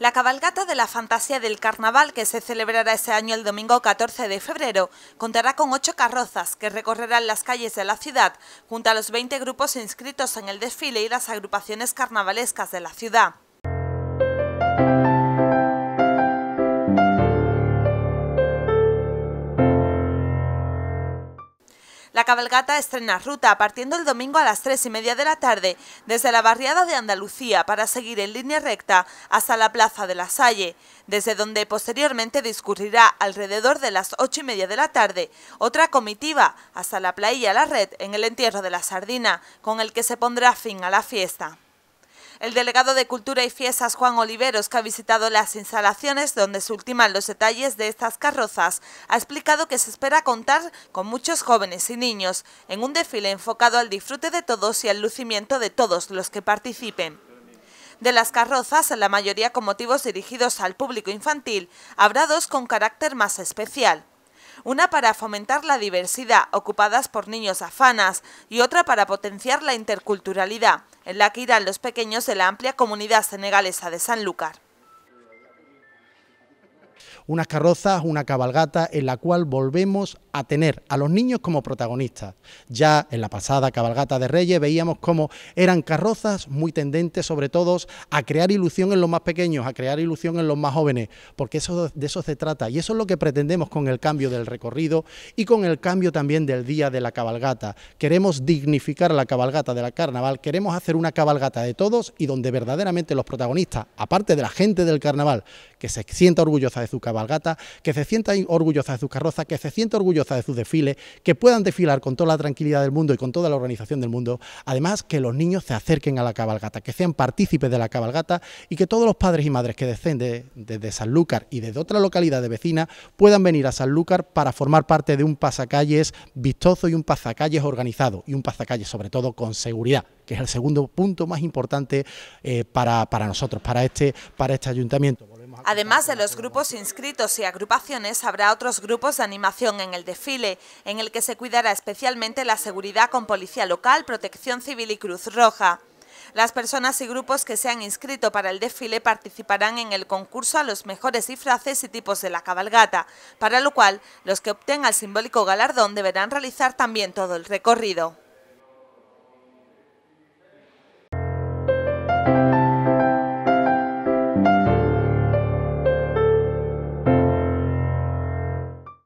La cabalgata de la fantasía del carnaval que se celebrará ese año el domingo 14 de febrero contará con ocho carrozas que recorrerán las calles de la ciudad junto a los 20 grupos inscritos en el desfile y las agrupaciones carnavalescas de la ciudad. La cabalgata estrena ruta partiendo el domingo a las 3 y media de la tarde desde la barriada de Andalucía para seguir en línea recta hasta la Plaza de la Salle, desde donde posteriormente discurrirá alrededor de las 8 y media de la tarde otra comitiva hasta la Playa La Red en el entierro de la sardina, con el que se pondrá fin a la fiesta. El delegado de Cultura y Fiestas, Juan Oliveros, que ha visitado las instalaciones donde se ultiman los detalles de estas carrozas, ha explicado que se espera contar con muchos jóvenes y niños en un desfile enfocado al disfrute de todos y al lucimiento de todos los que participen. De las carrozas, la mayoría con motivos dirigidos al público infantil, habrá dos con carácter más especial una para fomentar la diversidad, ocupadas por niños afanas, y otra para potenciar la interculturalidad, en la que irán los pequeños de la amplia comunidad senegalesa de Sanlúcar unas carrozas, una cabalgata en la cual volvemos a tener a los niños como protagonistas. Ya en la pasada cabalgata de Reyes veíamos cómo eran carrozas muy tendentes sobre todo a crear ilusión en los más pequeños, a crear ilusión en los más jóvenes, porque eso, de eso se trata y eso es lo que pretendemos con el cambio del recorrido y con el cambio también del día de la cabalgata. Queremos dignificar la cabalgata de la carnaval, queremos hacer una cabalgata de todos y donde verdaderamente los protagonistas, aparte de la gente del carnaval, que se sienta orgullosa de su cabalgata, cabalgata, que se sientan orgullosa de sus carrozas, que se sienta orgullosa de sus desfiles, que puedan desfilar con toda la tranquilidad del mundo y con toda la organización del mundo. Además, que los niños se acerquen a la cabalgata, que sean partícipes de la cabalgata y que todos los padres y madres que descenden... desde Sanlúcar y desde otra localidad de vecina... puedan venir a Sanlúcar para formar parte de un pasacalles vistoso y un pasacalles organizado y un pasacalles sobre todo con seguridad, que es el segundo punto más importante eh, para, para nosotros, para este, para este ayuntamiento. Además de los grupos inscritos y agrupaciones, habrá otros grupos de animación en el desfile, en el que se cuidará especialmente la seguridad con policía local, protección civil y Cruz Roja. Las personas y grupos que se han inscrito para el desfile participarán en el concurso a los mejores disfraces y tipos de la cabalgata, para lo cual los que obtengan el simbólico galardón deberán realizar también todo el recorrido.